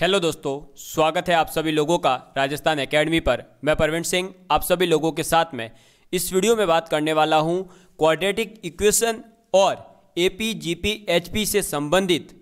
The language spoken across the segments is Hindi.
हेलो दोस्तों स्वागत है आप सभी लोगों का राजस्थान एकेडमी पर मैं प्रवीण सिंह आप सभी लोगों के साथ में इस वीडियो में बात करने वाला हूं क्वाड्रेटिक इक्वेशन और A P G P H P से संबंधित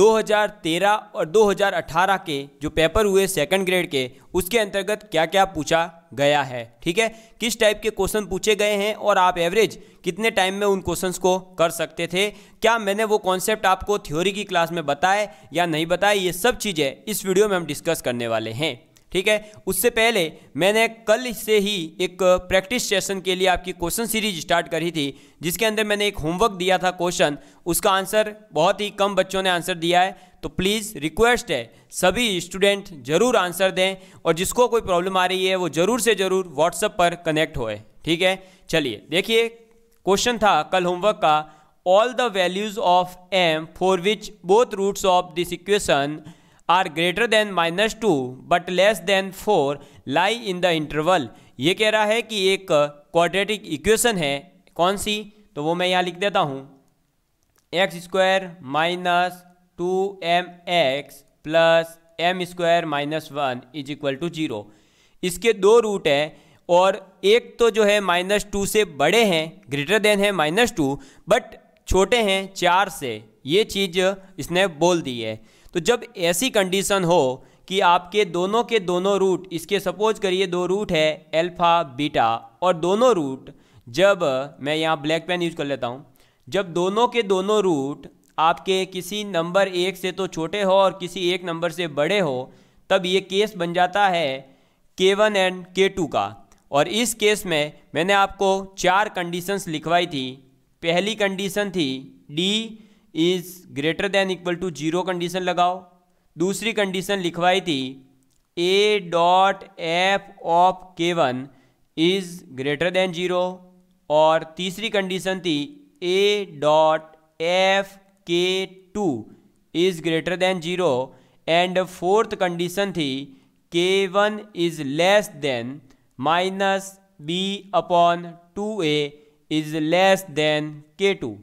2013 और 2018 के जो पेपर हुए सेकंड ग्रेड के उसके अंतर्गत क्या क्या पूछा गया है ठीक है किस टाइप के क्वेश्चन पूछे गए हैं और आप एवरेज कितने टाइम में उन क्वेश्चंस को कर सकते थे क्या मैंने वो कॉन्सेप्ट आपको थ्योरी की क्लास में बताए या नहीं बताए ये सब चीज़ें इस वीडियो में हम डिस्कस करने वाले हैं ठीक है उससे पहले मैंने कल से ही एक प्रैक्टिस सेशन के लिए आपकी क्वेश्चन सीरीज स्टार्ट करी थी जिसके अंदर मैंने एक होमवर्क दिया था क्वेश्चन उसका आंसर बहुत ही कम बच्चों ने आंसर दिया है तो प्लीज़ रिक्वेस्ट है सभी स्टूडेंट ज़रूर आंसर दें और जिसको कोई प्रॉब्लम आ रही है वो ज़रूर से ज़रूर व्हाट्सएप पर कनेक्ट होए ठीक है चलिए देखिए क्वेश्चन था कल होमवर्क का all the values of M for which both roots of this equation are greater than minus two but less than four lie in the interval ये कह रहा है कि एक क्वाड्रेटिक इक्वेशन है कौन सी तो वो मैं यहाँ लिख देता हूँ X square minus two M X plus M square minus one is equal to zero इसके दो रूट हैं और एक तो जो है माइनस टू से बड़े हैं ग्रेटर देन है माइनस टू बट छोटे हैं चार से ये चीज़ इसने बोल दी है तो जब ऐसी कंडीशन हो कि आपके दोनों के दोनों रूट इसके सपोज करिए दो रूट है एल्फा बीटा और दोनों रूट जब मैं यहाँ ब्लैक पेन यूज कर लेता हूँ जब दोनों के दोनों रूट आपके किसी नंबर एक से तो छोटे हो और किसी एक नंबर से बड़े हो तब ये केस बन जाता है के वन एंड के टू का और इस केस में मैंने आपको चार कंडीशंस लिखवाई थी पहली कंडीशन थी D is greater than equal to zero condition लगाओ दूसरी कंडीशन लिखवाई थी A dot F of K one is greater than zero और तीसरी कंडीशन थी A dot F K two is greater than zero and fourth condition थी K one is less than minus B upon two A is less than K two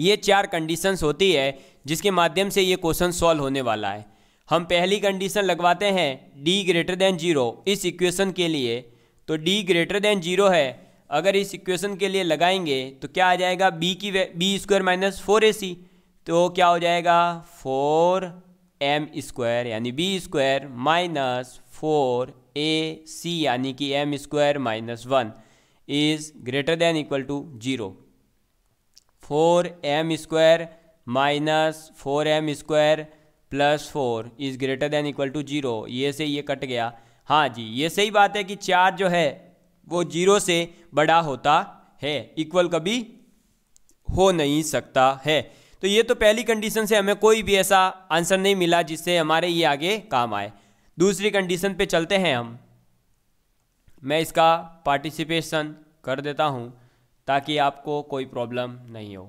ये चार कंडीशंस होती है जिसके माध्यम से ये क्वेश्चन सॉल्व होने वाला है हम पहली कंडीशन लगवाते हैं d ग्रेटर देन जीरो इस इक्वेशन के लिए तो d ग्रेटर देन जीरो है अगर इस इक्वेशन के लिए लगाएंगे तो क्या आ जाएगा b की बी स्क्वायर माइनस फोर ए सी तो क्या हो जाएगा फोर एम स्क्वायर यानी बी स्क्वायर माइनस फोर ए सी यानी कि M square minus one is greater than equal to zero four M square minus four M square plus four is greater than equal to zero ये से ये कट गया हाँ जी ये सही बात है कि चार जो है वो जीरो से बड़ा होता है इक्वल कभी हो नहीं सकता है तो ये तो पहली कंडीशन से हमें कोई भी ऐसा आंसर नहीं मिला जिससे हमारे ये आगे काम आए दूसरी कंडीशन पे चलते हैं हम मैं इसका पार्टिसिपेशन कर देता हूँ ताकि आपको कोई प्रॉब्लम नहीं हो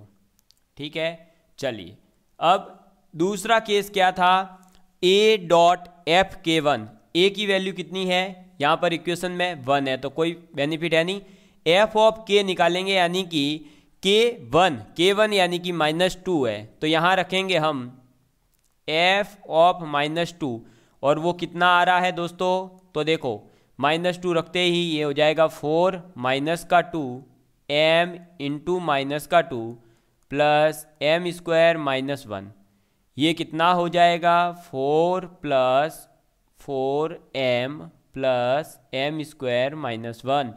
ठीक है चलिए अब दूसरा केस क्या था A dot F K one A की वैल्यू कितनी है यहाँ पर इक्वेशन में वन है तो कोई बेनिफिट है नहीं एफ ऑफ के निकालेंगे यानी कि के वन के वन यानी कि माइनस टू है तो यहाँ रखेंगे हम एफ ऑफ माइनस टू और वो कितना आ रहा है दोस्तों तो देखो माइनस टू रखते ही ये हो जाएगा फोर माइनस का टू एम इंटू माइनस का two plus M square minus one ये कितना हो जाएगा four plus four M plus M square minus one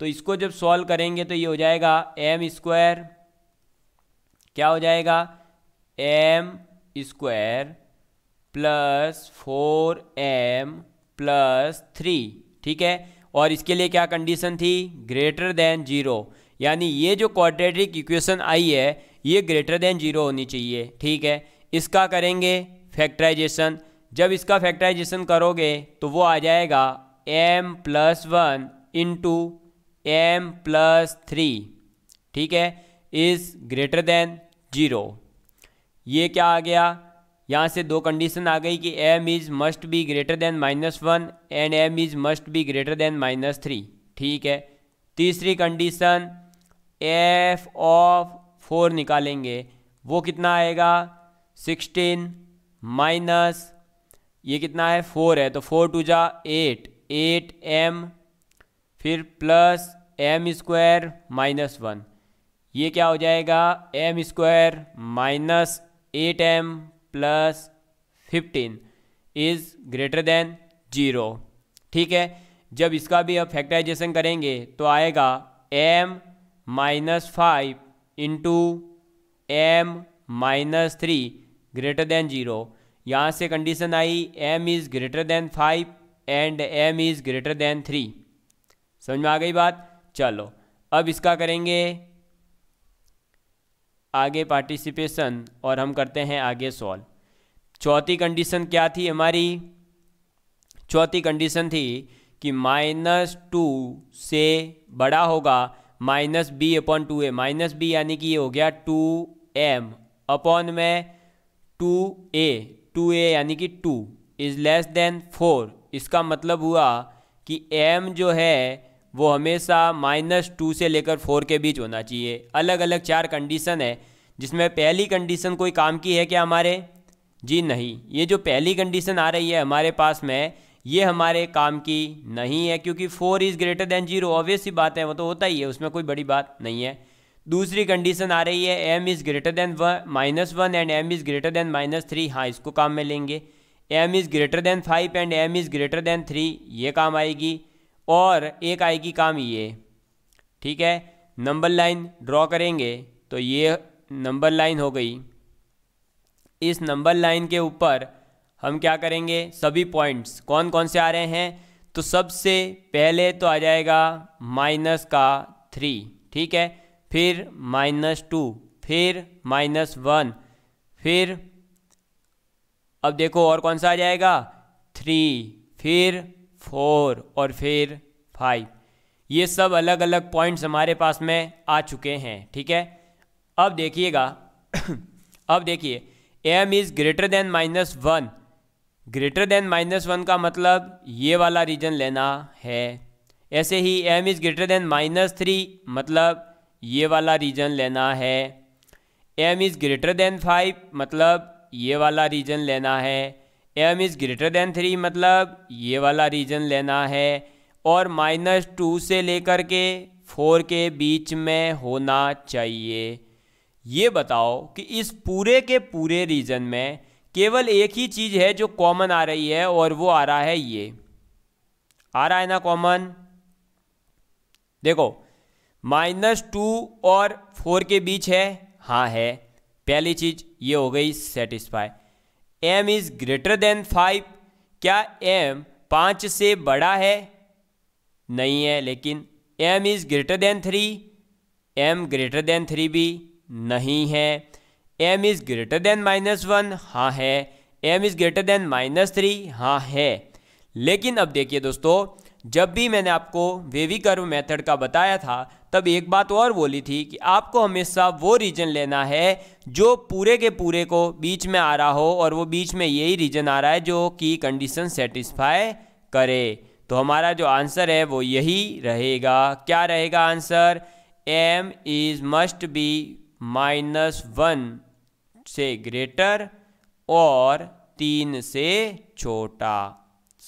तो इसको जब सॉल्व करेंगे तो ये हो जाएगा एम स्क्वायर क्या हो जाएगा M square plus four M plus three ठीक है और इसके लिए क्या कंडीशन थी ग्रेटर देन जीरो यानी ये जो क्वाड्रेटिक इक्वेशन आई है ये ग्रेटर देन जीरो होनी चाहिए ठीक है इसका करेंगे फैक्टराइजेशन जब इसका फैक्टराइजेशन करोगे तो वो आ जाएगा M plus one into M plus three ठीक है इज़ ग्रेटर देन जीरो ये क्या आ गया यहाँ से दो कंडीशन आ गई कि m is must be greater than minus one and m is must be greater than minus three ठीक है तीसरी कंडीशन एफ ऑफ फोर निकालेंगे वो कितना आएगा सिक्सटीन माइनस ये कितना है फोर है तो फोर टू जा एट एट एम फिर plus M square minus one ये क्या हो जाएगा M square minus eight M plus fifteen is greater than zero ठीक है जब इसका भी अब फैक्टराइजेशन करेंगे तो आएगा M minus five into M minus three greater than zero यहाँ से कंडीशन आई M is greater than five and M is greater than three समझ में आ गई बात चलो अब इसका करेंगे आगे पार्टिसिपेशन और हम करते हैं आगे सॉल्व चौथी कंडीशन क्या थी हमारी चौथी कंडीशन थी कि माइनस टू से बड़ा होगा minus B upon two A minus B यानी कि ये हो गया टू एम अपॉन में टू ए टू ए यानी कि two is less than four इसका मतलब हुआ कि एम जो है वो हमेशा माइनस टू से लेकर फोर के बीच होना चाहिए अलग अलग चार कंडीशन है जिसमें पहली कंडीशन कोई काम की है क्या हमारे जी नहीं ये जो पहली कंडीशन आ रही है हमारे पास में ये हमारे काम की नहीं है क्योंकि four is greater than zero obvious ही बात है वो तो होता ही है उसमें कोई बड़ी बात नहीं है दूसरी कंडीशन आ रही है M is greater than one minus one and M is greater than minus three हाँ इसको काम में लेंगे M is greater than five and M is greater than three ये काम आएगी और एक आएगी काम ये ठीक है नंबर लाइन ड्रॉ करेंगे तो ये नंबर लाइन हो गई इस नंबर लाइन के ऊपर हम क्या करेंगे सभी पॉइंट्स कौन कौन से आ रहे हैं तो सबसे पहले तो आ जाएगा माइनस का थ्री ठीक है फिर माइनस टू फिर माइनस वन फिर अब देखो और कौन सा आ जाएगा थ्री फिर फोर और फिर फाइव ये सब अलग अलग पॉइंट्स हमारे पास में आ चुके हैं ठीक है अब देखिएगा अब देखिए M is greater than minus one greater than minus one का मतलब ये वाला रीजन लेना है ऐसे ही M is greater than minus three मतलब ये वाला रीजन लेना है M is greater than five मतलब ये वाला रीजन लेना है M is greater than three मतलब ये वाला रीजन लेना है और माइनस टू से लेकर के फोर के बीच में होना चाहिए ये बताओ कि इस पूरे के पूरे रीजन में केवल एक ही चीज़ है जो कॉमन आ रही है और वो आ रहा है ये आ रहा है ना कॉमन देखो माइनस टू और फोर के बीच है हाँ है पहली चीज़ ये हो गई satisfy M is greater than five क्या एम पांच से बड़ा है नहीं है लेकिन M is greater than three M greater than three भी नहीं है M is greater than minus one हाँ है M is greater than minus three हाँ है लेकिन अब देखिए दोस्तों जब भी मैंने आपको वेवी कर्व मेथड का बताया था तब एक बात और बोली थी कि आपको हमेशा वो रीजन लेना है जो पूरे के पूरे को बीच में आ रहा हो और वो बीच में यही रीजन आ रहा है जो कि कंडीशन सेटिस्फाई करे तो हमारा जो आंसर है वो यही रहेगा क्या रहेगा answer M is must be minus one से ग्रेटर और तीन से छोटा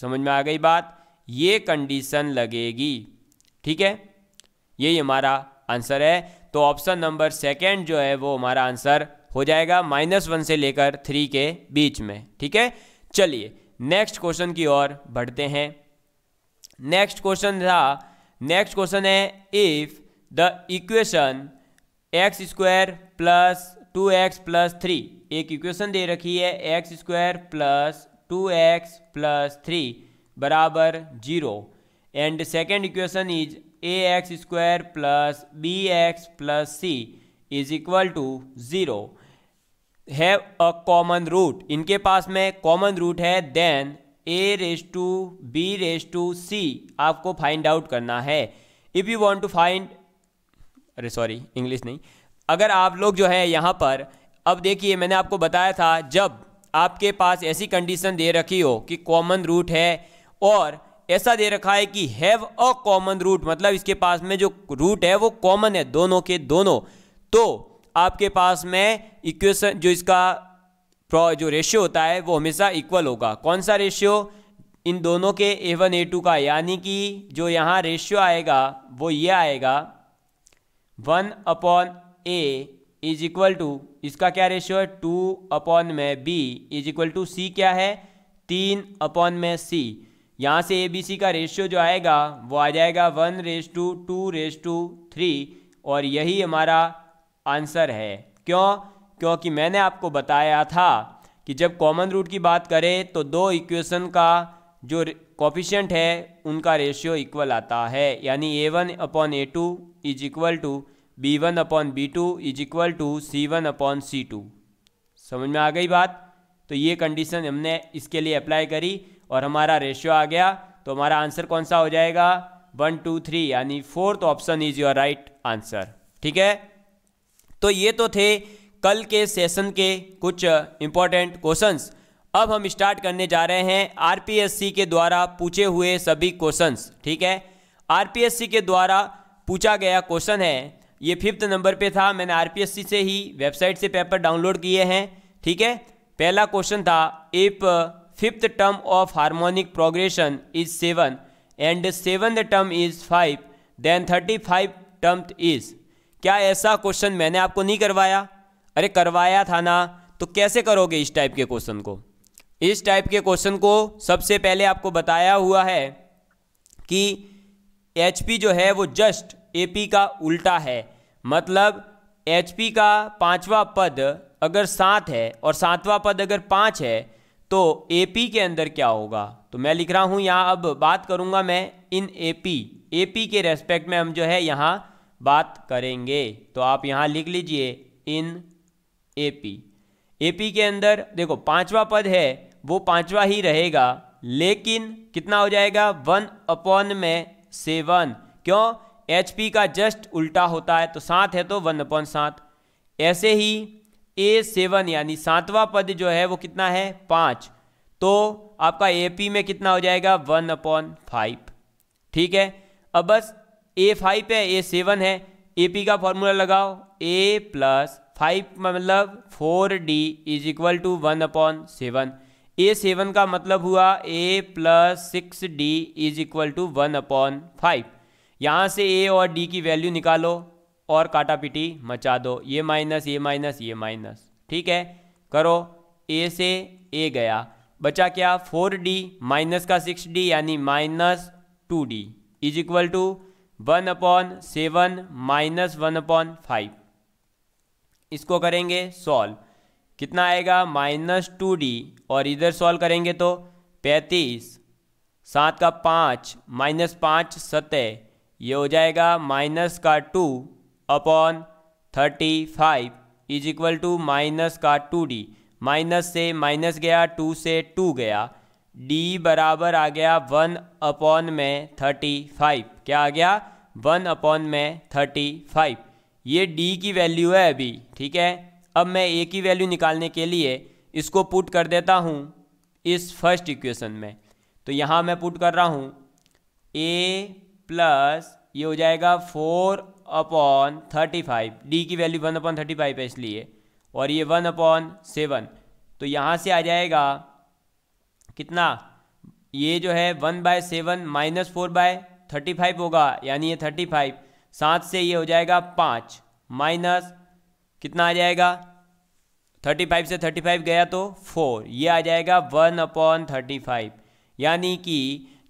समझ में आ गई बात ये कंडीशन लगेगी ठीक है यही हमारा आंसर है तो ऑप्शन नंबर सेकेंड जो है वो हमारा आंसर हो जाएगा माइनस वन से लेकर थ्री के बीच में ठीक है चलिए नेक्स्ट क्वेश्चन की ओर बढ़ते हैं नेक्स्ट क्वेश्चन था नेक्स्ट क्वेश्चन है if the equation x square plus two x plus three एक इक्वेशन दे रखी है x square plus two x plus three बराबर zero and second equation is a x square plus b x plus c is equal to zero have a common root इनके पास में कॉमन रूट है then a raise to b raise to c आपको फाइंड आउट करना है if you want to find अरे सॉरी इंग्लिश नहीं अगर आप लोग जो है यहाँ पर अब देखिए मैंने आपको बताया था जब आपके पास ऐसी कंडीशन दे रखी हो कि कॉमन रूट है और ऐसा दे रखा है कि हैव अ कॉमन रूट मतलब इसके पास में जो रूट है वो कॉमन है दोनों के दोनों तो आपके पास में इक्वेशन जो इसका जो रेशियो होता है वो हमेशा इक्वल होगा कौन सा रेशियो इन दोनों के ए वन ए टू का यानी कि जो यहाँ रेशियो आएगा वो ये आएगा one upon a is equal to इसका क्या रेशियो है टू अपॉन में b is equal to c क्या है तीन अपॉन में सी यहाँ से ए बी सी का रेशियो जो आएगा वो आ जाएगा one raise to two raise to three और यही हमारा आंसर है क्यों क्योंकि मैंने आपको बताया था कि जब कॉमन रूट की बात करें तो दो इक्वेशन का जो कॉफिशेंट है उनका रेशियो इक्वल आता है यानी a one upon a two is equal to b one upon b two is equal to c one upon c two समझ में आ गई बात तो ये कंडीशन हमने इसके लिए अप्लाई करी और हमारा रेशियो आ गया तो हमारा आंसर कौन सा हो जाएगा वन टू थ्री यानी fourth option is your right answer ठीक है तो ये तो थे कल के सेशन के कुछ इंपॉर्टेंट क्वेश्चंस अब हम स्टार्ट करने जा रहे हैं आरपीएससी के द्वारा पूछे हुए सभी क्वेश्चंस ठीक है आरपीएससी के द्वारा पूछा गया क्वेश्चन है ये फिफ्थ नंबर पे था मैंने आरपीएससी से ही वेबसाइट से पेपर डाउनलोड किए हैं ठीक है पहला क्वेश्चन था if fifth term of harmonic progression is seven and seven term is five then thirty five term is क्या ऐसा क्वेश्चन मैंने आपको नहीं करवाया अरे करवाया था ना तो कैसे करोगे इस टाइप के क्वेश्चन को इस टाइप के क्वेश्चन को सबसे पहले आपको बताया हुआ है कि एच जो है वो जस्ट एपी का उल्टा है मतलब एचपी का पांचवा पद अगर सात है और सातवां पद अगर पाँच है तो एपी के अंदर क्या होगा तो मैं लिख रहा हूँ यहाँ अब बात करूँगा मैं इन एपी एपी के रेस्पेक्ट में हम जो है यहाँ बात करेंगे तो आप यहाँ लिख लीजिए इन एपी एपी के अंदर देखो पांचवा पद है वो पांचवा ही रहेगा लेकिन कितना हो जाएगा वन अपॉन में सेवन क्यों एच पी का जस्ट उल्टा होता है तो सात है तो वन अपॉन सात ऐसे ही ए सेवन यानी सातवां पद जो है वो कितना है पाँच तो आपका ए पी में कितना हो जाएगा वन अपॉन फाइव ठीक है अब बस ए फाइव है ए सेवन है ए पी का फॉर्मूला लगाओ ए प्लस फाइव मतलब four d is equal to one upon seven a seven का मतलब हुआ a plus six d is equal to one upon five यहाँ से ए और डी की वैल्यू निकालो और काटा पिटी मचा दो ये माइनस ये माइनस ये माइनस ठीक है करो ए से ए गया बचा क्या फोर डी माइनस का सिक्स डी यानी minus two d is equal to one upon seven minus one upon five इसको करेंगे सॉल्व कितना आएगा माइनस टू डी और इधर सॉल्व करेंगे तो पैंतीस सात का पाँच माइनस पाँच सतह ये हो जाएगा माइनस का two upon thirty five is equal to minus का टू डी माइनस से माइनस गया टू से टू गया डी बराबर आ गया वन अपॉन में थर्टी फाइव क्या आ गया वन अपॉन में थर्टी फाइव ये डी की वैल्यू है अभी ठीक है अब मैं ए की वैल्यू निकालने के लिए इसको पुट कर देता हूँ इस फर्स्ट इक्वेशन में तो यहाँ मैं पुट कर रहा हूँ ए प्लस ये हो जाएगा four upon thirty five d की value one upon thirty five है इसलिए और ये वन अपॉन सेवन तो यहाँ से आ जाएगा कितना ये जो है one by seven minus four by thirty five होगा यानी ये थर्टी फाइव सात से ये हो जाएगा पाँच माइनस कितना आ जाएगा थर्टी फाइव से थर्टी फाइव गया तो फोर ये आ जाएगा वन अपॉन थर्टी फाइव यानी कि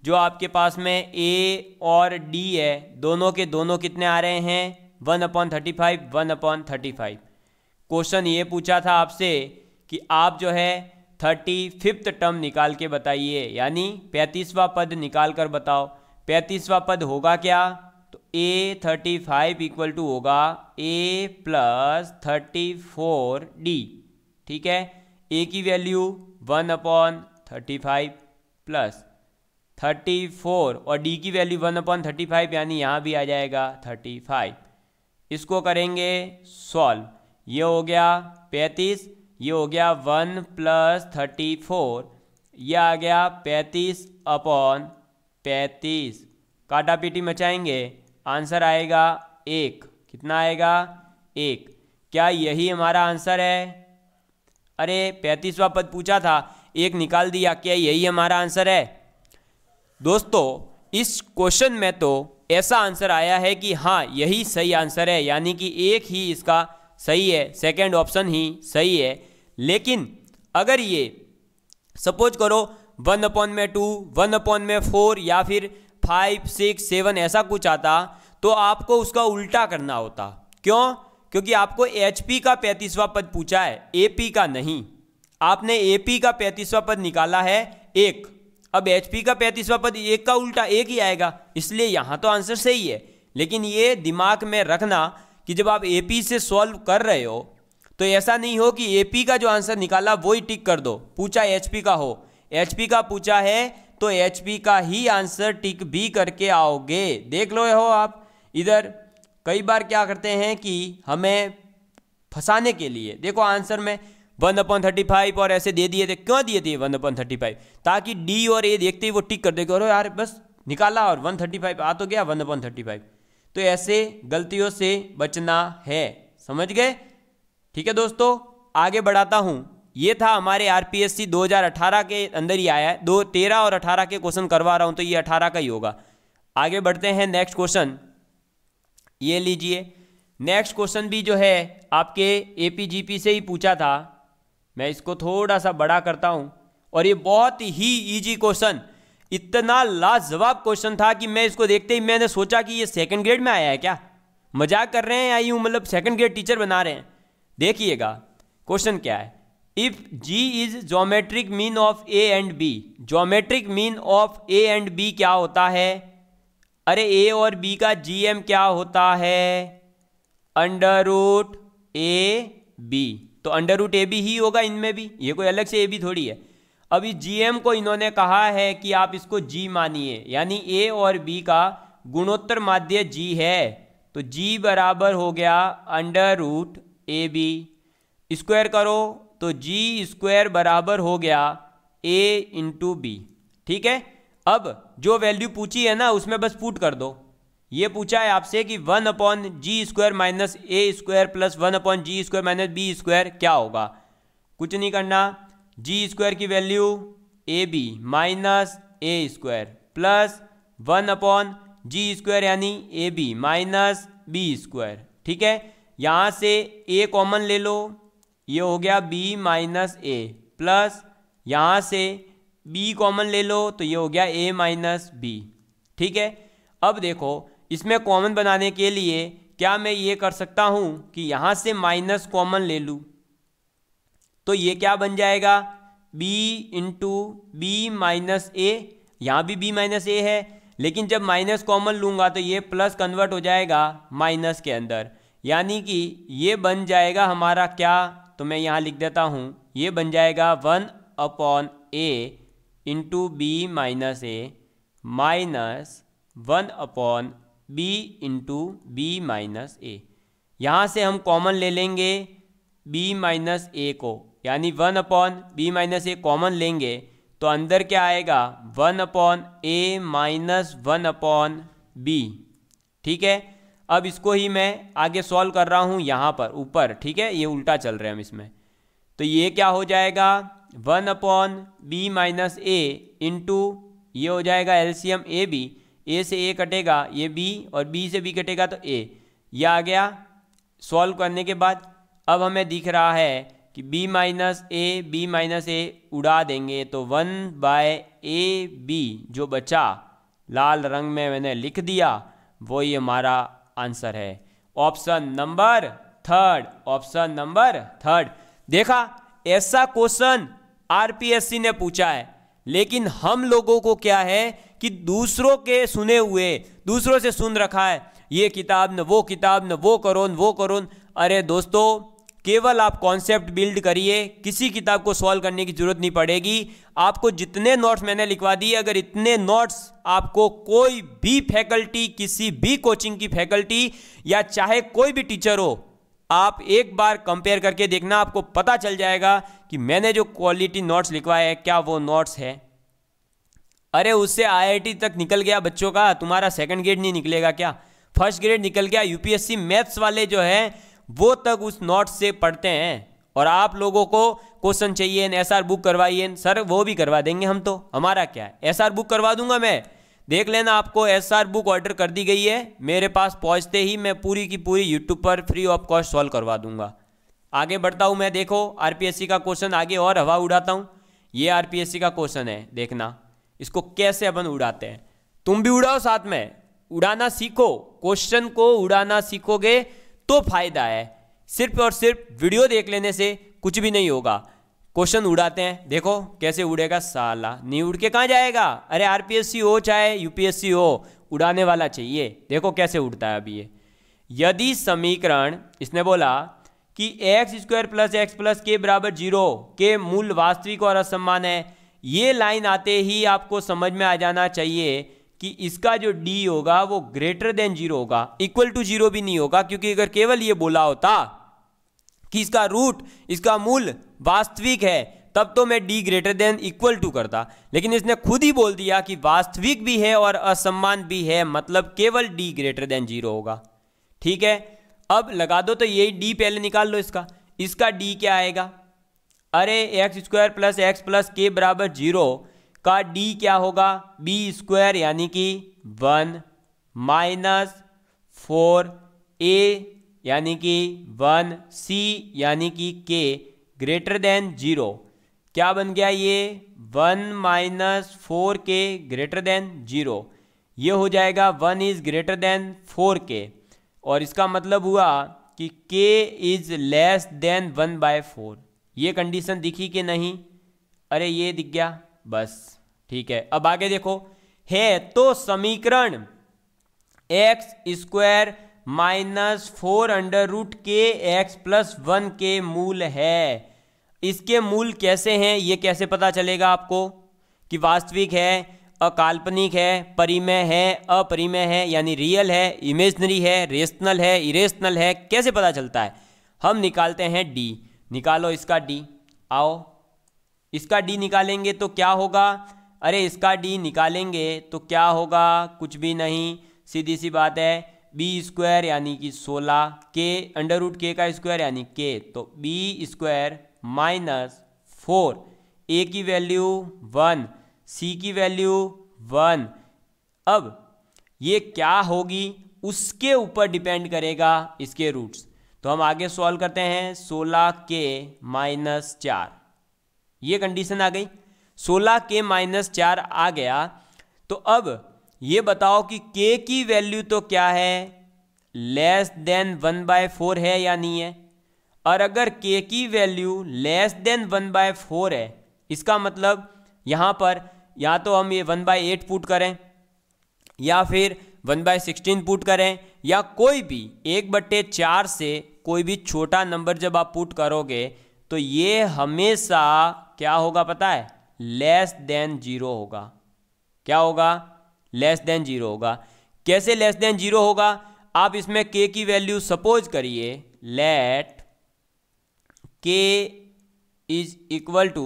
जो आपके पास में ए और डी है दोनों के दोनों कितने आ रहे हैं one upon thirty five one upon thirty five question ये पूछा था आपसे कि आप जो है थर्टी फिफ्थ टर्म निकाल के बताइए यानी पैंतीसवा पद निकाल कर बताओ पैंतीसवा पद होगा क्या तो a thirty five equal to होगा a plus thirty four d ठीक है ए की value one upon thirty five plus thirty four और डी की value one upon thirty five यानी यहाँ भी आ जाएगा थर्टी फाइव इसको करेंगे सॉल्व ये हो गया पैंतीस ये हो गया वन प्लस थर्टी फोर ये आ गया पैंतीस अपॉन पैंतीस काटा पीटी मचाएंगे आंसर आएगा एक कितना आएगा एक क्या यही हमारा आंसर है अरे पैंतीसवा पद पूछा था एक निकाल दिया क्या यही हमारा आंसर है दोस्तों इस क्वेश्चन में तो ऐसा आंसर आया है कि हाँ यही सही आंसर है यानी कि एक ही इसका सही है सेकंड ऑप्शन ही सही है लेकिन अगर ये सपोज करो वन अपॉन में टू वन अपॉन में फोर या फिर फाइव सिक्स सेवन ऐसा कुछ आता तो आपको उसका उल्टा करना होता क्यों क्योंकि आपको एच का पैंतीसवा पद पूछा है ए का नहीं आपने ए का पैंतीसवा पद निकाला है एक अब एच पी का पैंतीसवा पद एक का उल्टा एक ही आएगा इसलिए यहाँ तो आंसर सही है लेकिन ये दिमाग में रखना कि जब आप ए पी से सॉल्व कर रहे हो तो ऐसा नहीं हो कि ए पी का जो आंसर निकाला वो ही टिक कर दो पूछा एच पी का हो एच पी का पूछा है तो एच पी का ही आंसर टिक भी करके आओगे देख लो हो आप इधर कई बार क्या करते हैं कि हमें फंसाने के लिए देखो आंसर में वन अपॉन थर्टी फाइव और ऐसे दे दिए थे क्यों दिए थे वन अपॉन थर्टी फाइव ताकि डी और ए देखते ही वो टिक कर देगा और यार बस निकाला और वन थर्टी फाइव आ तो गया वन अपॉन थर्टी फाइव तो ऐसे गलतियों से बचना है समझ गए ठीक है दोस्तों आगे बढ़ाता हूँ ये था हमारे हजार 2018 के अंदर ही आया है दो तेरह और अठारह के क्वेश्चन करवा रहा हूँ तो ये अठारह का ही होगा आगे बढ़ते हैं नेक्स्ट क्वेश्चन ये लीजिए नेक्स्ट क्वेश्चन भी जो है आपके एपीजीपी से ही पूछा था मैं इसको थोड़ा सा बड़ा करता हूँ और ये बहुत ही ईजी क्वेश्चन इतना लाजवाब क्वेश्चन था कि मैं इसको देखते ही मैंने सोचा कि ये सेकंड ग्रेड में आया है क्या मजाक कर रहे हैं या यूं मतलब सेकंड ग्रेड टीचर बना रहे हैं देखिएगा क्वेश्चन क्या है if G is geometric mean of a and b geometric mean of a and b क्या होता है अरे ए और बी का जी एम क्या होता है अंडर रूट ए बी तो अंडर रूट ए बी ही होगा इनमें भी ये कोई अलग से ए बी थोड़ी है अब इस जी एम को इन्होंने कहा है कि आप इसको जी मानिए यानी ए और बी का गुणोत्तर माध्य जी है तो जी बराबर हो गया under root a b square करो तो जी स्क्वायर बराबर हो गया ए इंटू बी ठीक है अब जो वैल्यू पूछी है ना उसमें बस पुट कर दो ये पूछा है आपसे कि one upon g square minus a square plus one upon g square minus b square क्या होगा कुछ नहीं करना जी स्क्वायर की value a b minus a square plus one upon g square यानी a b minus b square ठीक है यहाँ से ए कॉमन ले लो ये हो गया बी माइनस ए प्लस यहाँ से बी कॉमन ले लो तो ये हो गया ए माइनस बी ठीक है अब देखो इसमें कॉमन बनाने के लिए क्या मैं ये कर सकता हूँ कि यहाँ से माइनस कॉमन ले लूँ तो ये क्या बन जाएगा b into b minus a यहाँ भी b माइनस ए है लेकिन जब माइनस कॉमन लूँगा तो ये प्लस कन्वर्ट हो जाएगा माइनस के अंदर यानी कि ये बन जाएगा हमारा क्या तो मैं यहाँ लिख देता हूँ ये बन जाएगा one upon a into b minus a minus one upon b into b minus a यहाँ से हम कॉमन ले लेंगे b माइनस ए को यानी one upon b minus a common लेंगे तो अंदर क्या आएगा one upon a minus one upon b ठीक है अब इसको ही मैं आगे सॉल्व कर रहा हूँ यहाँ पर ऊपर ठीक है ये उल्टा चल रहे हैं हम इसमें तो ये क्या हो जाएगा one upon b minus a into ये हो जाएगा L C M a b a से ए कटेगा ये बी और बी से बी कटेगा तो ए यह आ गया सॉल्व करने के बाद अब हमें दिख रहा है कि b minus a b minus a उड़ा देंगे तो वन बाय ए बी जो बचा लाल रंग में मैंने लिख दिया वो ये हमारा आंसर है option number third option number third देखा ऐसा क्वेश्चन आरपीएससी ने पूछा है लेकिन हम लोगों को क्या है कि दूसरों के सुने हुए दूसरों से सुन रखा है ये किताब न वो किताब न वो करो न वो करो अरे दोस्तों केवल आप कॉन्सेप्ट बिल्ड करिए किसी किताब को सॉल्व करने की ज़रूरत नहीं पड़ेगी आपको जितने नोट्स मैंने लिखवा दिए अगर इतने नोट्स आपको कोई भी फैकल्टी किसी भी कोचिंग की फैकल्टी या चाहे कोई भी टीचर हो आप एक बार कंपेयर करके देखना आपको पता चल जाएगा कि मैंने जो क्वालिटी नोट्स लिखवाए हैं क्या वो नोट्स है अरे उससे आईआईटी तक निकल गया बच्चों का तुम्हारा सेकंड ग्रेड नहीं निकलेगा क्या फर्स्ट ग्रेड निकल गया यूपीएससी मैथ्स वाले जो है वो तक उस नोट्स से पढ़ते हैं और आप लोगों को क्वेश्चन चाहिए एस आर बुक करवाइए सर वो भी करवा देंगे हम तो हमारा क्या है एस बुक करवा दूंगा मैं देख लेना आपको एस आर बुक ऑर्डर कर दी गई है मेरे पास पहुंचते ही मैं पूरी की पूरी यूट्यूब पर फ्री ऑफ कॉस्ट सॉल्व करवा दूंगा आगे बढ़ता हूँ मैं देखो सी का क्वेश्चन आगे और हवा उड़ाता हूँ ये सी का क्वेश्चन है देखना इसको कैसे अपन उड़ाते हैं तुम भी उड़ाओ साथ में उड़ाना सीखो क्वेश्चन को उड़ाना सीखोगे तो फायदा है सिर्फ और सिर्फ वीडियो देख लेने से कुछ भी नहीं होगा क्वेश्चन उड़ाते हैं देखो कैसे उड़ेगा साला नहीं उड़ के कहाँ जाएगा अरे आरपीएससी हो चाहे यूपीएससी हो उड़ाने वाला चाहिए देखो कैसे उड़ता है अभी ये यदि समीकरण इसने बोला कि x square plus x plus k बराबर जीरो के मूल वास्तविक और असमान है ये लाइन आते ही आपको समझ में आ जाना चाहिए कि इसका जो डी होगा वो ग्रेटर देन जीरो होगा इक्वल टू जीरो भी नहीं होगा क्योंकि अगर केवल ये बोला होता कि इसका रूट इसका मूल वास्तविक है तब तो मैं D greater than equal to करता लेकिन इसने खुद ही बोल दिया कि वास्तविक भी है और असम्मान भी है मतलब केवल डी ग्रेटर देन जीरो होगा ठीक है अब लगा दो तो यही डी पहले निकाल लो इसका इसका डी क्या आएगा अरे x square plus x plus k बराबर जीरो का डी क्या होगा बी स्क्वायर यानी कि वन माइनस फोर ए यानी कि वन सी यानी कि के ग्रेटर देन जीरो क्या बन गया ये one minus four k greater than zero ये हो जाएगा one is greater than four k और इसका मतलब हुआ कि k is less than one by four ये कंडीशन दिखी कि नहीं अरे ये दिख गया बस ठीक है अब आगे देखो है तो समीकरण x square minus four under root k x plus one के मूल है इसके मूल कैसे हैं ये कैसे पता चलेगा आपको कि वास्तविक है अकाल्पनिक है परिमय है अपरिमय है यानी रियल है इमेजनरी है रेशनल है इरेशनल है कैसे पता चलता है हम निकालते हैं डी निकालो इसका डी आओ इसका डी निकालेंगे तो क्या होगा अरे इसका डी निकालेंगे तो क्या होगा कुछ भी नहीं सीधी सी बात है बी स्क्वायर यानी कि 16 के अंडर रूट के का स्क्वायर यानी के तो b square minus four a की वैल्यू वन सी की वैल्यू वन अब ये क्या होगी उसके ऊपर डिपेंड करेगा इसके रूट्स तो हम आगे सॉल्व करते हैं सोलह के माइनस चार ये कंडीशन आ गई सोलह के माइनस चार आ गया तो अब ये बताओ कि के की वैल्यू तो क्या है less than one by four है या नहीं है और अगर के की value less than one by four है इसका मतलब यहाँ पर या तो हम ये वन बाय एट पुट करें या फिर वन बाय सिक्सटीन पुट करें या कोई भी एक बट्टे चार से कोई भी छोटा नंबर जब आप पुट करोगे तो ये हमेशा क्या होगा पता है लेस देन जीरो होगा क्या होगा लेस देन जीरो होगा कैसे लेस देन जीरो होगा आप इसमें के की वैल्यू सपोज करिए let k is equal to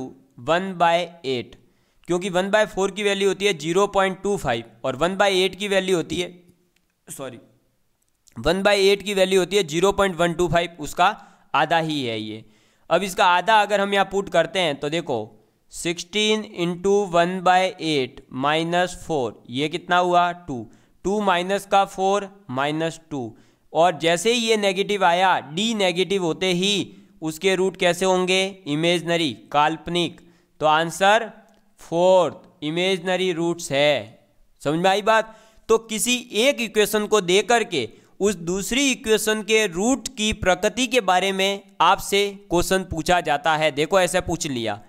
one by eight क्योंकि वन बाय फोर की वैल्यू होती है जीरो पॉइंट टू फाइव और वन बाय एट की वैल्यू होती है सॉरी वन बाई एट की वैल्यू होती है zero point one two five उसका आधा ही है ये अब इसका आधा अगर हम यहाँ पुट करते हैं तो देखो sixteen into one by eight minus four ये कितना हुआ टू टू माइनस का फोर माइनस टू और जैसे ही ये नेगेटिव आया डी नेगेटिव होते ही उसके रूट कैसे होंगे इमेजनरी काल्पनिक तो आंसर फोर्थ इमेजनरी रूट्स है समझ में आई बात तो किसी एक इक्वेशन को दे करके उस दूसरी इक्वेशन के रूट की प्रकृति के बारे में आपसे क्वेश्चन पूछा जाता है देखो ऐसे पूछ लिया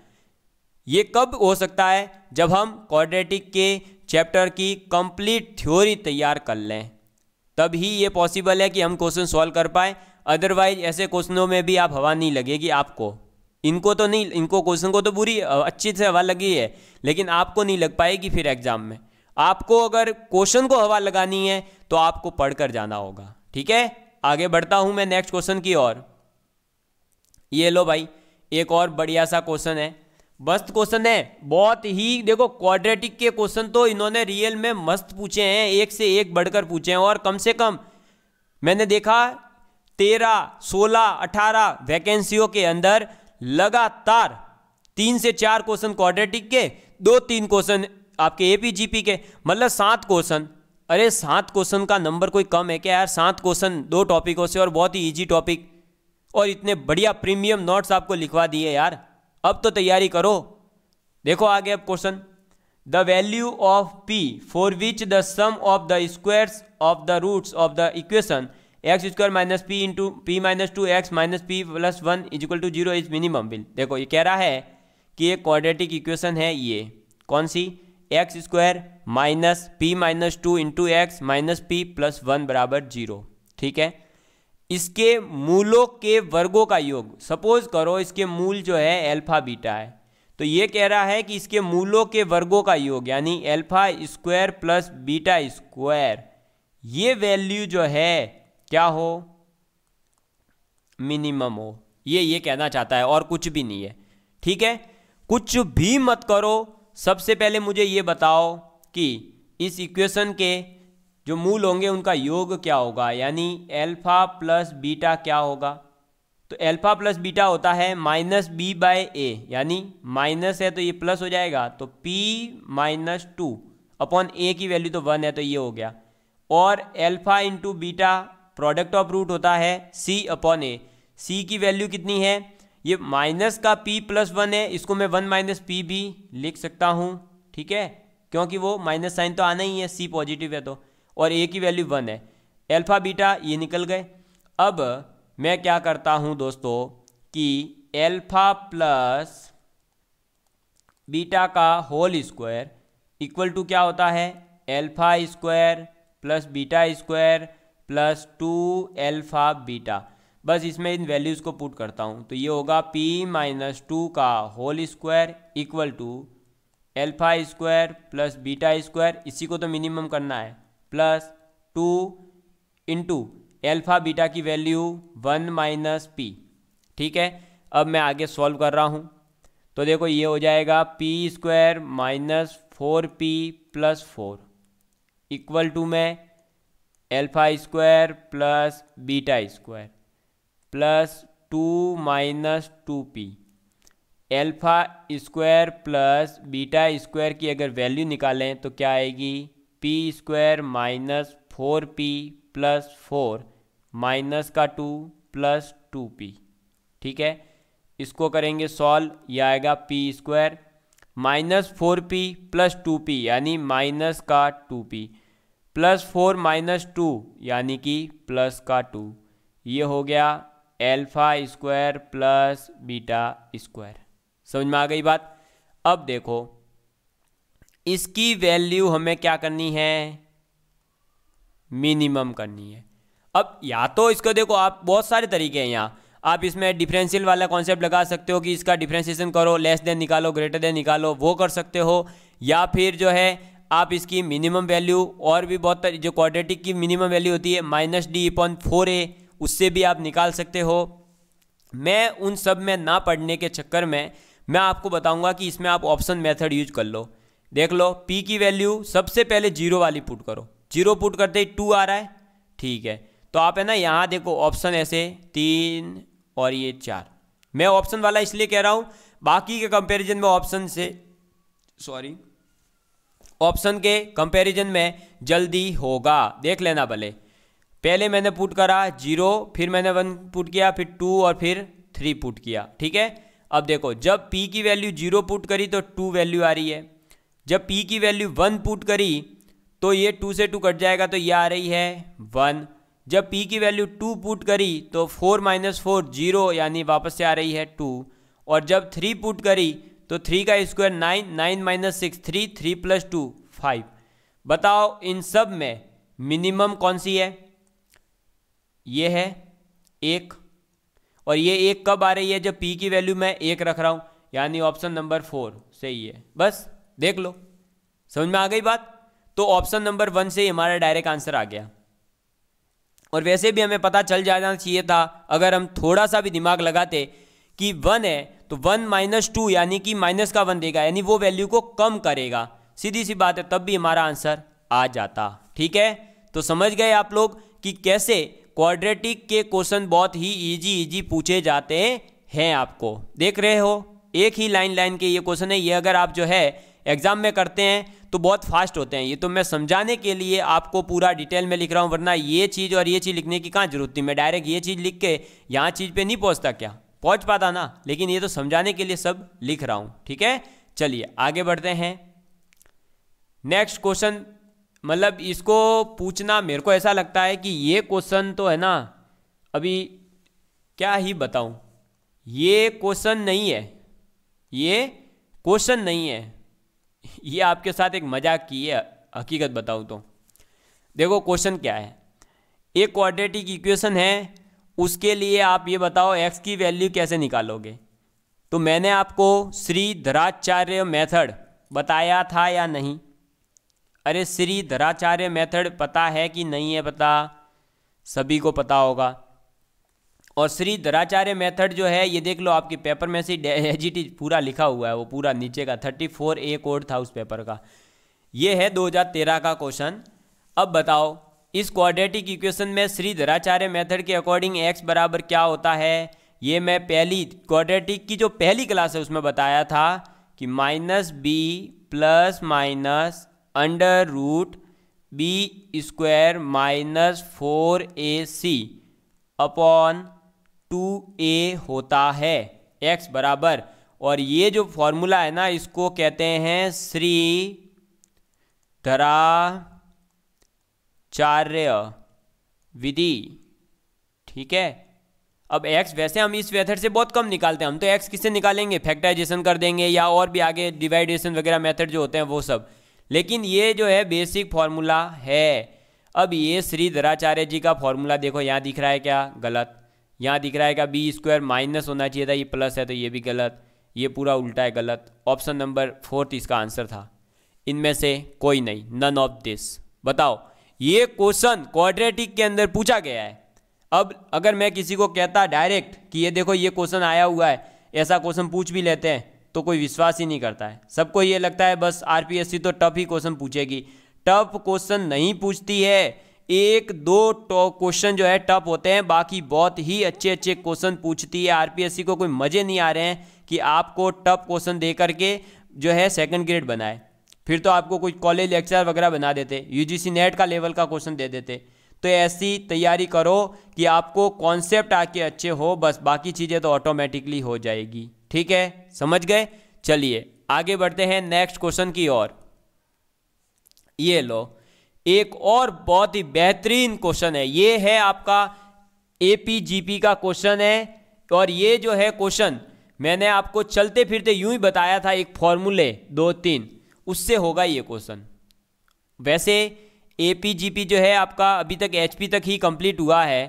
ये कब हो सकता है जब हम क्वाड्रेटिक के चैप्टर की कंप्लीट थ्योरी तैयार कर लें तब ही ये पॉसिबल है कि हम क्वेश्चन सॉल्व कर पाए अदरवाइज ऐसे क्वेश्चनों में भी आप हवा नहीं लगेगी आपको इनको तो नहीं इनको क्वेश्चन को तो बुरी अच्छी से हवा लगी है लेकिन आपको नहीं लग पाएगी फिर एग्ज़ाम में आपको अगर क्वेश्चन को हवा लगानी है तो आपको पढ़कर जाना होगा ठीक है आगे बढ़ता हूं मैं नेक्स्ट क्वेश्चन की ओर ये लो भाई एक और बढ़िया सा क्वेश्चन है मस्त क्वेश्चन है बहुत ही देखो क्वाड्रेटिक के क्वेश्चन तो इन्होंने रियल में मस्त पूछे हैं एक से एक बढ़कर पूछे हैं और कम से कम मैंने देखा तेरह सोलह अठारह वैकेंसियों के अंदर लगातार तीन से चार क्वेश्चन क्वाड्रेटिक के दो तीन क्वेश्चन आपके एपीजीपी के मतलब सात क्वेश्चन अरे सात क्वेश्चन का नंबर कोई कम है क्या यार सात क्वेश्चन दो टॉपिकों से और बहुत ही ईजी टॉपिक और इतने बढ़िया प्रीमियम नोट्स आपको लिखवा दिए यार अब तो तैयारी करो देखो आगे अब question the value of p for which the sum of the squares of the roots of the equation x square minus p into p minus two x minus p plus one equal to zero is minimum बिल देखो ये कह रहा है कि एक क्वाड्रेटिक इक्वेशन है ये कौन सी x square minus p minus two into x minus p plus one बराबर जीरो ठीक है इसके मूलों के वर्गों का योग सपोज करो इसके मूल जो है एल्फा बीटा है तो ये कह रहा है कि इसके मूलों के वर्गों का योग यानी alpha square plus beta square ये वैल्यू जो है क्या हो मिनिमम हो ये ये कहना चाहता है और कुछ भी नहीं है ठीक है कुछ भी मत करो सबसे पहले मुझे ये बताओ कि इस इक्वेशन के जो मूल होंगे उनका योग क्या होगा यानी एल्फा प्लस बीटा क्या होगा तो एल्फा प्लस बीटा होता है माइनस बी बाय ए यानी माइनस है तो ये प्लस हो जाएगा तो p minus two upon a की वैल्यू तो वन है तो ये हो गया और alpha into beta product of root होता है सी अपॉन ए सी की वैल्यू कितनी है ये माइनस का पी प्लस वन है इसको मैं वन माइनस पी भी लिख सकता हूँ ठीक है क्योंकि वो माइनस साइन तो आना ही है सी पॉजिटिव है तो और ए की वैल्यू वन है एल्फा बीटा ये निकल गए अब मैं क्या करता हूँ दोस्तों कि एल्फा प्लस बीटा का होल स्क्वायर इक्वल टू क्या होता है alpha square plus beta square plus two alpha beta बस इसमें इन वैल्यूज़ को पुट करता हूँ तो ये होगा p माइनस टू का whole square equal to alpha square plus beta square इसी को तो मिनिमम करना है plus two into alpha beta की वैल्यू वन माइनस पी ठीक है अब मैं आगे सॉल्व कर रहा हूँ तो देखो ये हो जाएगा p square minus four p plus four equal to में alpha square plus beta square plus two minus two p alpha square plus beta square की अगर वैल्यू निकालें तो क्या आएगी p square minus four p plus four minus का टू प्लस टू पी ठीक है इसको करेंगे सॉल्व यह आएगा p square minus four p plus two p यानी माइनस का two p plus four minus two यानी कि प्लस का टू ये हो गया alpha square plus beta square समझ में आ गई बात अब देखो इसकी वैल्यू हमें क्या करनी है मिनिमम करनी है अब या तो इसको देखो आप बहुत सारे तरीके हैं यहाँ आप इसमें डिफरेंशियल वाला कॉन्सेप्ट लगा सकते हो कि इसका डिफरेंशिएशन करो लेस देन निकालो ग्रेटर देन निकालो वो कर सकते हो या फिर जो है आप इसकी मिनिमम वैल्यू और भी बहुत जो क्वाड्रेटिक की मिनिमम वैल्यू होती है minus d upon four a उससे भी आप निकाल सकते हो मैं उन सब में ना पढ़ने के चक्कर में मैं आपको बताऊंगा कि इसमें आप ऑप्शन मेथड यूज कर लो देख लो पी की वैल्यू सबसे पहले जीरो वाली पुट करो जीरो पुट करते ही टू आ रहा है ठीक है तो आप है ना यहाँ देखो ऑप्शन ऐसे तीन और ये चार मैं ऑप्शन वाला इसलिए कह रहा हूँ बाकी के कंपैरिजन में ऑप्शन से सॉरी ऑप्शन के कंपैरिजन में जल्दी होगा देख लेना भले पहले मैंने पुट करा जीरो फिर मैंने वन पुट किया फिर टू और फिर थ्री पुट किया ठीक है अब देखो जब पी की वैल्यू जीरो पुट करी तो टू वैल्यू आ रही है जब पी की वैल्यू वन पुट करी तो ये टू से टू कट जाएगा तो ये आ रही है वन जब पी की वैल्यू टू पुट करी तो फोर माइनस फोर जीरो यानी वापस से आ रही है टू और जब थ्री पुट करी तो थ्री का square nine nine minus six three three plus two five बताओ इन सब में मिनिमम कौन सी है ये है एक और ये एक कब आ रही है जब पी की वैल्यू मैं एक रख रहा हूँ यानी ऑप्शन नंबर फोर सही है बस देख लो समझ में आ गई बात तो ऑप्शन नंबर वन से ही हमारा डायरेक्ट आंसर आ गया और वैसे भी हमें पता चल जाना चाहिए था अगर हम थोड़ा सा भी दिमाग लगाते कि वन है तो वन माइनस टू यानी कि माइनस का वन देगा यानी वो वैल्यू को कम करेगा सीधी सी बात है तब भी हमारा आंसर आ जाता ठीक है तो समझ गए आप लोग कि कैसे क्वाड्रेटिक के क्वेश्चन बहुत ही इजी इजी पूछे जाते हैं आपको देख रहे हो एक ही लाइन लाइन के ये क्वेश्चन है ये अगर आप जो है एग्ज़ाम में करते हैं तो बहुत फास्ट होते हैं ये तो मैं समझाने के लिए आपको पूरा डिटेल में लिख रहा हूँ वरना ये चीज़ और ये चीज़ लिखने की कहाँ जरूरत थी मैं डायरेक्ट ये चीज़ लिख के यहाँ चीज़ पर नहीं पहुँचता क्या पहुँच पाता ना लेकिन ये तो समझाने के लिए सब लिख रहा हूँ ठीक है चलिए आगे बढ़ते हैं नेक्स्ट क्वेश्चन मतलब इसको पूछना मेरे को ऐसा लगता है कि ये क्वेश्चन तो है ना अभी क्या ही बताऊं ये क्वेश्चन नहीं है ये क्वेश्चन नहीं है ये आपके साथ एक मजाक की है हकीकत बताऊँ तो देखो क्वेश्चन क्या है एक क्वाड्रेटिक इक्वेशन है उसके लिए आप ये बताओ एक्स की वैल्यू कैसे निकालोगे तो मैंने आपको श्री धराचार्य मेथड बताया था या नहीं अरे श्री धराचार्य मेथड पता है कि नहीं है पता सभी को पता होगा और श्री दराचार्य मेथड जो है ये देख लो आपके पेपर में से एजीटी पूरा लिखा हुआ है वो पूरा नीचे का थर्टी फोर ए कोड था उस पेपर का ये है 2013 का क्वेश्चन अब बताओ इस क्वाड्रेटिक इक्वेशन में श्री दराचार्य मेथड के अकॉर्डिंग एक्स बराबर क्या होता है ये मैं पहली क्वाड्रेटिक की जो पहली क्लास है उसमें बताया था कि minus b plus minus under root b square minus four A c upon two a होता है एक्स बराबर और ये जो फॉर्मूला है ना इसको कहते हैं श्री धराचार्य विधि ठीक है अब x वैसे हम इस मेथड से बहुत कम निकालते हैं हम तो x किससे निकालेंगे फैक्टराइजेशन कर देंगे या और भी आगे डिवाइडेशन वगैरह मेथड जो होते हैं वो सब लेकिन ये जो है बेसिक फॉर्मूला है अब ये श्री धराचार्य जी का फॉर्मूला देखो यहाँ दिख रहा है क्या गलत यहाँ दिख रहा है का बी स्क्वायर माइनस होना चाहिए था ये प्लस है तो ये भी गलत ये पूरा उल्टा है गलत ऑप्शन नंबर फोर्थ इसका आंसर था इनमें से कोई नहीं नन ऑफ दिस बताओ ये क्वेश्चन क्वाड्रेटिक के अंदर पूछा गया है अब अगर मैं किसी को कहता डायरेक्ट कि ये देखो ये क्वेश्चन आया हुआ है ऐसा क्वेश्चन पूछ भी लेते हैं तो कोई विश्वास ही नहीं करता है सबको ये लगता है बस आरपीएससी तो टफ ही क्वेश्चन पूछेगी टफ क्वेश्चन नहीं पूछती है एक दो क्वेश्चन जो है टफ होते हैं बाकी बहुत ही अच्छे अच्छे क्वेश्चन पूछती है आरपीएससी को कोई मज़े नहीं आ रहे हैं कि आपको टफ क्वेश्चन दे करके जो है सेकंड ग्रेड बनाए फिर तो आपको कुछ कॉलेज लेक्चर वगैरह बना देते यूजीसी नेट का लेवल का क्वेश्चन दे देते तो ऐसी तैयारी करो कि आपको कॉन्सेप्ट आके अच्छे हो बस बाकी चीज़ें तो ऑटोमेटिकली हो जाएगी ठीक है समझ गए चलिए आगे बढ़ते हैं नेक्स्ट क्वेश्चन की ओर ये लो एक और बहुत ही बेहतरीन क्वेश्चन है ये है आपका पी का क्वेश्चन है और ये जो है क्वेश्चन मैंने आपको चलते फिरते यूं ही बताया था एक फॉर्मूले दो तीन उससे होगा ये क्वेश्चन वैसे पी जो है आपका अभी तक पी तक ही कंप्लीट हुआ है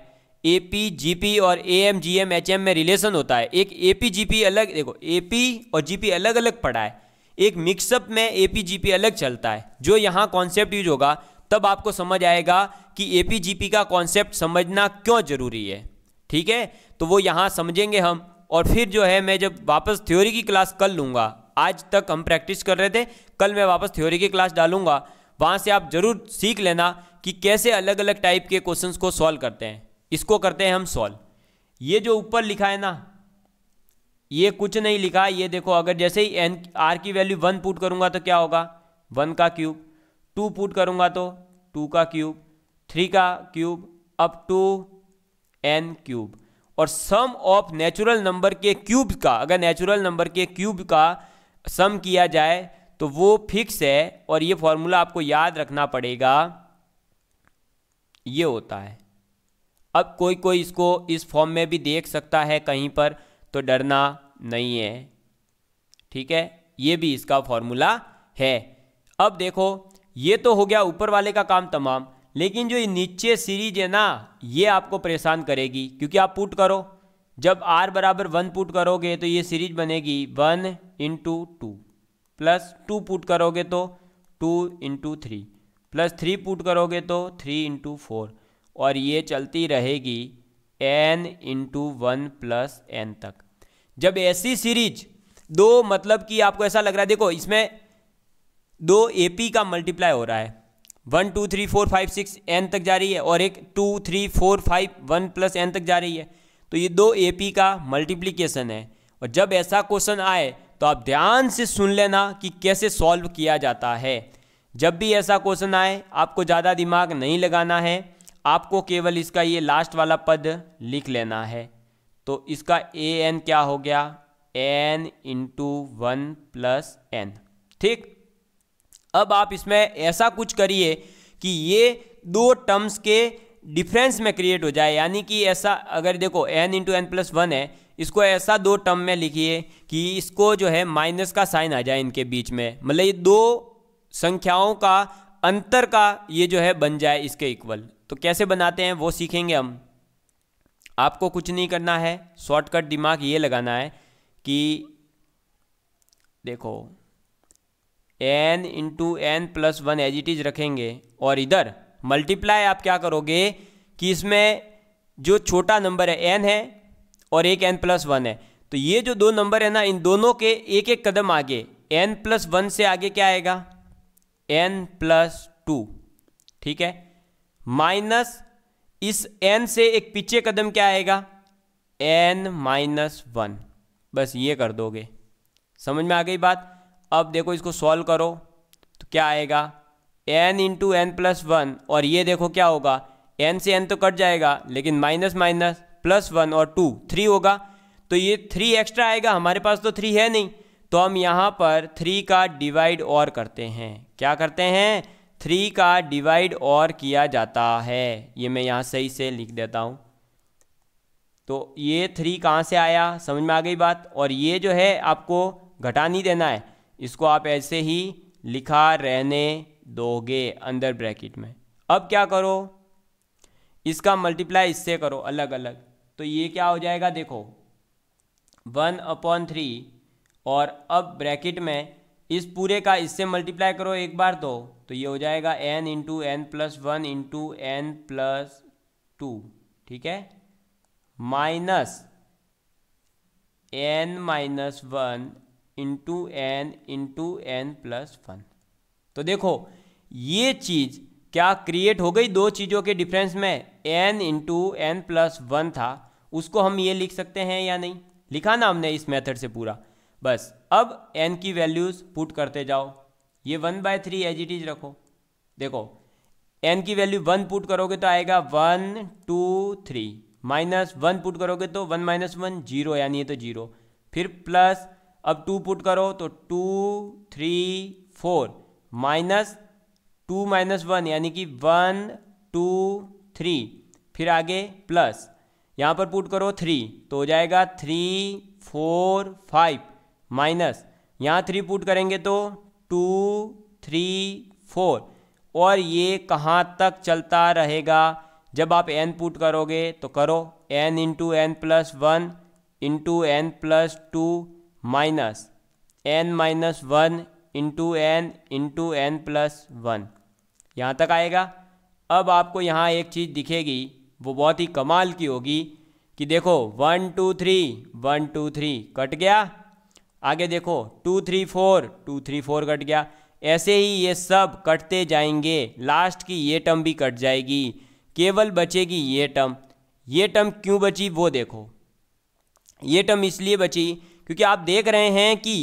पी और एच एम में रिलेशन होता है एक पी अलग देखो पी और पी अलग अलग पड़ा है एक मिक्सअप में पी अलग चलता है जो यहाँ कॉन्सेप्ट यूज होगा तब आपको समझ आएगा कि एपीजीपी का कॉन्सेप्ट समझना क्यों ज़रूरी है ठीक है तो वो यहाँ समझेंगे हम और फिर जो है मैं जब वापस थ्योरी की क्लास कर लूँगा आज तक हम प्रैक्टिस कर रहे थे कल मैं वापस थ्योरी की क्लास डालूंगा वहाँ से आप ज़रूर सीख लेना कि कैसे अलग अलग टाइप के क्वेश्चंस को सॉल्व करते हैं इसको करते हैं हम सॉल्व ये जो ऊपर लिखा है ना ये कुछ नहीं लिखा ये देखो अगर जैसे ही एन आर की वैल्यू वन पुट करूँगा तो क्या होगा वन का क्यूब टू पुट करूंगा तो टू का क्यूब थ्री का cube up to n cube और सम ऑफ नेचुरल नंबर के क्यूब का अगर नेचुरल नंबर के क्यूब का सम किया जाए तो वो फिक्स है और ये फॉर्मूला आपको याद रखना पड़ेगा ये होता है अब कोई कोई इसको इस फॉर्म में भी देख सकता है कहीं पर तो डरना नहीं है ठीक है ये भी इसका फॉर्मूला है अब देखो ये तो हो गया ऊपर वाले का काम तमाम लेकिन जो ये नीचे सीरीज है ना ये आपको परेशान करेगी क्योंकि आप पुट करो जब आर बराबर वन पुट करोगे तो ये सीरीज बनेगी one into two plus two put करोगे तो two into three plus three put करोगे तो थ्री इंटू फोर और ये चलती रहेगी n into one plus n तक जब ऐसी सीरीज दो मतलब कि आपको ऐसा लग रहा है देखो इसमें दो ए पी का मल्टीप्लाई हो रहा है one two three four five six n तक जा रही है और एक two three four five one plus n तक जा रही है तो ये दो ए पी का मल्टीप्लीकेशन है और जब ऐसा क्वेश्चन आए तो आप ध्यान से सुन लेना कि कैसे सॉल्व किया जाता है जब भी ऐसा क्वेश्चन आए आपको ज़्यादा दिमाग नहीं लगाना है आपको केवल इसका ये लास्ट वाला पद लिख लेना है तो इसका ए एन क्या हो गया n into one plus n ठीक अब आप इसमें ऐसा कुछ करिए कि ये दो टर्म्स के डिफरेंस में क्रिएट हो जाए यानी कि ऐसा अगर देखो n into n plus one है इसको ऐसा दो टर्म में लिखिए कि इसको जो है माइनस का साइन आ जाए इनके बीच में मतलब ये दो संख्याओं का अंतर का ये जो है बन जाए इसके इक्वल तो कैसे बनाते हैं वो सीखेंगे हम आपको कुछ नहीं करना है शॉर्टकट दिमाग ये लगाना है कि देखो n into n plus one as it is रखेंगे और इधर मल्टीप्लाई आप क्या करोगे कि इसमें जो छोटा नंबर है एन है और एक एन प्लस वन है तो ये जो दो नंबर है ना इन दोनों के एक एक कदम आगे एन प्लस वन से आगे क्या आएगा एन प्लस टू ठीक है माइनस इस एन से एक पीछे कदम क्या आएगा एन माइनस वन बस ये कर दोगे समझ में आ गई बात अब देखो इसको सॉल्व करो तो क्या आएगा n into n plus one और ये देखो क्या होगा एन से एन तो कट जाएगा लेकिन माइनस माइनस प्लस वन और टू थ्री होगा तो ये थ्री एक्स्ट्रा आएगा हमारे पास तो थ्री है नहीं तो हम यहाँ पर थ्री का डिवाइड और करते हैं क्या करते हैं थ्री का डिवाइड और किया जाता है ये मैं यहाँ सही से लिख देता हूँ तो ये थ्री कहाँ से आया समझ में आ गई बात और ये जो है आपको घटा नहीं देना है इसको आप ऐसे ही लिखा रहने दोगे अंदर ब्रैकेट में अब क्या करो इसका मल्टीप्लाई इससे करो अलग अलग तो ये क्या हो जाएगा देखो वन अपॉन थ्री और अब ब्रैकेट में इस पूरे का इससे मल्टीप्लाई करो एक बार तो तो ये हो जाएगा n into n plus one into n plus two ठीक है minus n minus one into n into n plus one तो देखो ये चीज़ क्या क्रिएट हो गई दो चीज़ों के डिफरेंस में n into n plus one था उसको हम ये लिख सकते हैं या नहीं लिखा ना हमने इस मेथड से पूरा बस अब एन की वैल्यूज़ पुट करते जाओ ये one by three as it is रखो देखो एन की वैल्यू वन पुट करोगे तो आएगा one two three minus one put करोगे तो वन माइनस वन जीरो यानी ये तो जीरो फिर प्लस अब टू पुट करो तो two three four minus two minus one यानी कि वन टू थ्री फिर आगे प्लस यहाँ पर पुट करो थ्री तो हो जाएगा थ्री फोर फाइव माइनस यहाँ थ्री पुट करेंगे तो टू थ्री फोर और ये कहाँ तक चलता रहेगा जब आप एन पुट करोगे तो करो n into n plus one into n plus two minus n minus one into n into n plus one यहाँ तक आएगा अब आपको यहाँ एक चीज़ दिखेगी वो बहुत ही कमाल की होगी कि देखो one two three one two three cut गया आगे देखो two three four two three four cut गया ऐसे ही ये सब कटते जाएंगे लास्ट की ये टर्म भी कट जाएगी केवल बचेगी ये टर्म ये टर्म क्यों बची वो देखो ये टर्म इसलिए बची क्योंकि आप देख रहे हैं कि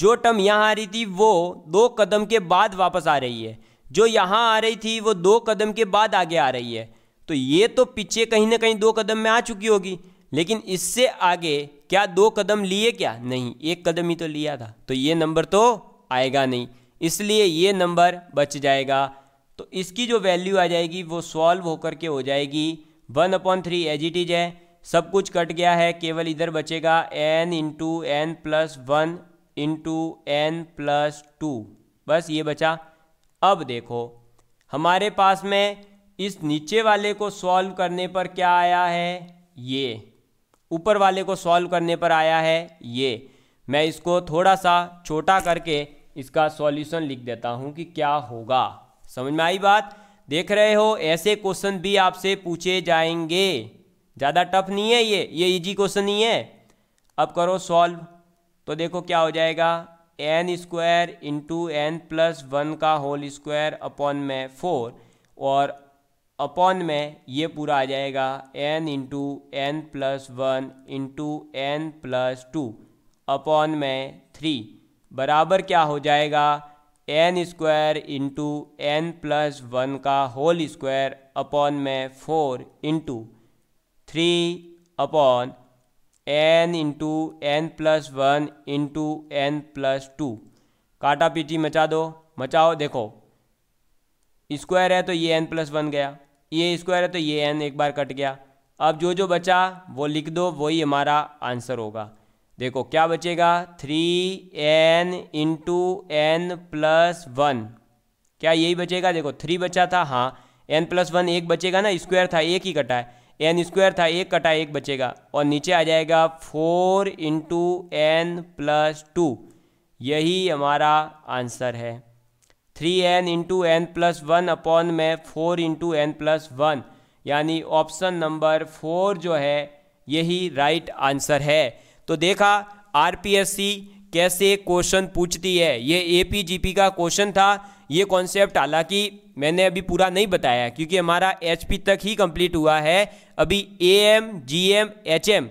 जो टर्म यहाँ आ रही थी वो दो कदम के बाद वापस आ रही है जो यहाँ आ रही थी वो दो कदम के बाद आगे आ रही है तो ये तो पीछे कहीं ना कहीं दो कदम में आ चुकी होगी लेकिन इससे आगे क्या दो कदम लिए क्या नहीं एक कदम ही तो लिया था तो ये नंबर तो आएगा नहीं इसलिए ये नंबर बच जाएगा तो इसकी जो वैल्यू आ जाएगी वो सॉल्व होकर के हो जाएगी one upon three as it is है सब कुछ कट गया है केवल इधर बचेगा n into n plus one into n plus two बस ये बचा अब देखो हमारे पास में इस नीचे वाले को सॉल्व करने पर क्या आया है ये ऊपर वाले को सॉल्व करने पर आया है ये मैं इसको थोड़ा सा छोटा करके इसका सॉल्यूशन लिख देता हूँ कि क्या होगा समझ में आई बात देख रहे हो ऐसे क्वेश्चन भी आपसे पूछे जाएंगे ज़्यादा टफ नहीं है ये ये इजी क्वेश्चन नहीं है अब करो सॉल्व तो देखो क्या हो जाएगा n square into n plus one का होल स्क्वायर अपॉन में फोर और अपॉन में ये पूरा आ जाएगा n into n plus one into n plus two upon में थ्री बराबर क्या हो जाएगा n square into n plus one का होल स्क्वायर अपॉन में four into three upon n into n plus one into n plus two काटा पीटी मचा दो मचाओ देखो स्क्वायर है तो ये एन प्लस वन गया ये स्क्वायर है तो ये एन एक बार कट गया अब जो जो बचा वो लिख दो वही हमारा आंसर होगा देखो क्या बचेगा three n into n plus one क्या यही बचेगा देखो थ्री बचा था हाँ एन प्लस वन एक बचेगा ना स्क्वायर था एक ही कटा है एन स्क्वायर था एक कटा एक बचेगा और नीचे आ जाएगा four into n plus two यही हमारा आंसर है three n into n plus one upon में four into n plus one यानी ऑप्शन नंबर फोर जो है यही राइट आंसर है तो देखा आरपीएससी कैसे क्वेश्चन पूछती है ये पी का क्वेश्चन था ये कॉन्सेप्ट हालांकि मैंने अभी पूरा नहीं बताया क्योंकि हमारा पी तक ही कंप्लीट हुआ है अभी a m g m h m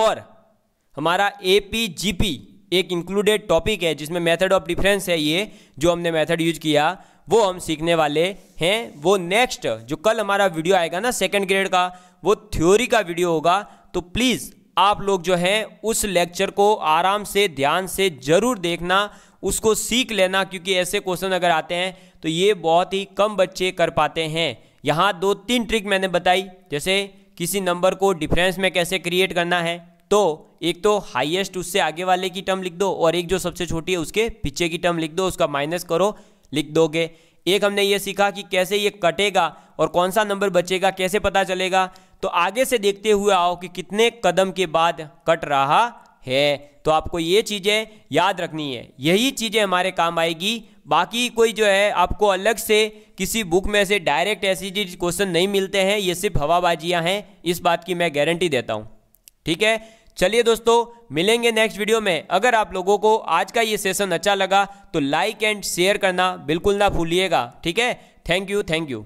और हमारा पी एक इंक्लूडेड टॉपिक है जिसमें मेथड ऑफ डिफरेंस है ये जो हमने मेथड यूज किया वो हम सीखने वाले हैं वो नेक्स्ट जो कल हमारा वीडियो आएगा ना सेकंड ग्रेड का वो थ्योरी का वीडियो होगा तो प्लीज़ आप लोग जो है उस लेक्चर को आराम से ध्यान से जरूर देखना उसको सीख लेना क्योंकि ऐसे क्वेश्चन अगर आते हैं तो ये बहुत ही कम बच्चे कर पाते हैं यहाँ दो तीन ट्रिक मैंने बताई जैसे किसी नंबर को डिफरेंस में कैसे क्रिएट करना है तो एक तो हाईएस्ट उससे आगे वाले की टर्म लिख दो और एक जो सबसे छोटी है उसके पीछे की टर्म लिख दो उसका माइनस करो लिख दोगे एक हमने ये सीखा कि कैसे ये कटेगा और कौन सा नंबर बचेगा कैसे पता चलेगा तो आगे से देखते हुए आओ कि कितने कदम के बाद कट रहा है तो आपको ये चीज़ें याद रखनी है यही चीज़ें हमारे काम आएगी बाकी कोई जो है आपको अलग से किसी बुक में से डायरेक्ट ऐसी चीज क्वेश्चन नहीं मिलते हैं ये सिर्फ हवाबाजियाँ हैं इस बात की मैं गारंटी देता हूँ ठीक है चलिए दोस्तों मिलेंगे नेक्स्ट वीडियो में अगर आप लोगों को आज का ये सेशन अच्छा लगा तो लाइक एंड शेयर करना बिल्कुल ना भूलिएगा ठीक है थैंक यू थैंक यू